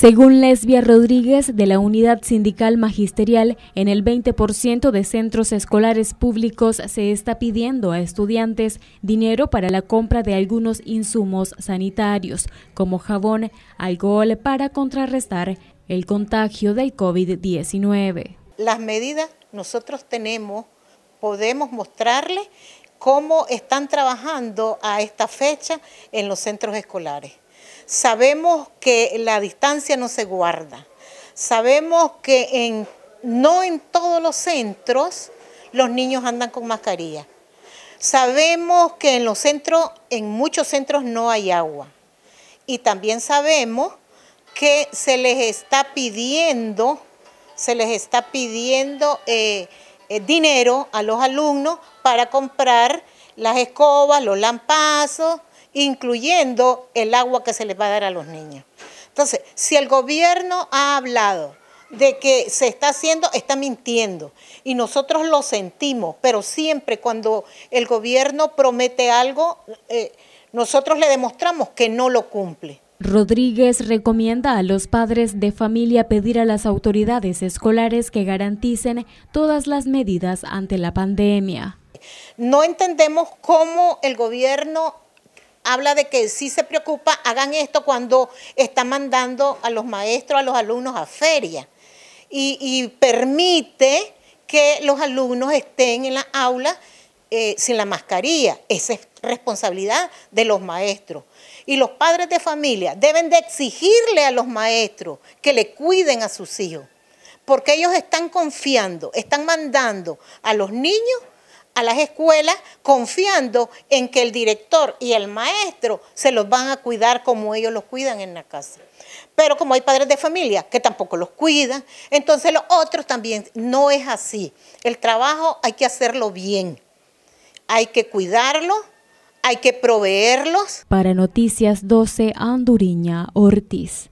Según Lesbia Rodríguez, de la Unidad Sindical Magisterial, en el 20% de centros escolares públicos se está pidiendo a estudiantes dinero para la compra de algunos insumos sanitarios, como jabón, alcohol, para contrarrestar el contagio del COVID-19. Las medidas nosotros tenemos, podemos mostrarles cómo están trabajando a esta fecha en los centros escolares. Sabemos que la distancia no se guarda. Sabemos que no en todos los centros los niños andan con mascarilla. Sabemos que en los centros, en muchos centros no hay agua. Y también sabemos que se les está pidiendo, se les está pidiendo eh, eh, dinero a los alumnos para comprar las escobas, los lampazos, incluyendo el agua que se les va a dar a los niños. Entonces, si el gobierno ha hablado de que se está haciendo, está mintiendo. Y nosotros lo sentimos, pero siempre cuando el gobierno promete algo, eh, nosotros le demostramos que no lo cumple. Rodríguez recomienda a los padres de familia pedir a las autoridades escolares que garanticen todas las medidas ante la pandemia. No entendemos cómo el gobierno habla de que si se preocupa, hagan esto cuando está mandando a los maestros, a los alumnos a feria. Y, permite que los alumnos estén en la aula eh, sin la mascarilla. Esa es responsabilidad de los maestros. Y los padres de familia deben de exigirle a los maestros que le cuiden a sus hijos, porque ellos están confiando, están mandando a los niños a las escuelas confiando en que el director y el maestro se los van a cuidar como ellos los cuidan en la casa. Pero como hay padres de familia que tampoco los cuidan, entonces los otros también no es así. El trabajo hay que hacerlo bien, hay que cuidarlo, hay que proveerlos. Para Noticias 12, Anduriña Ortiz.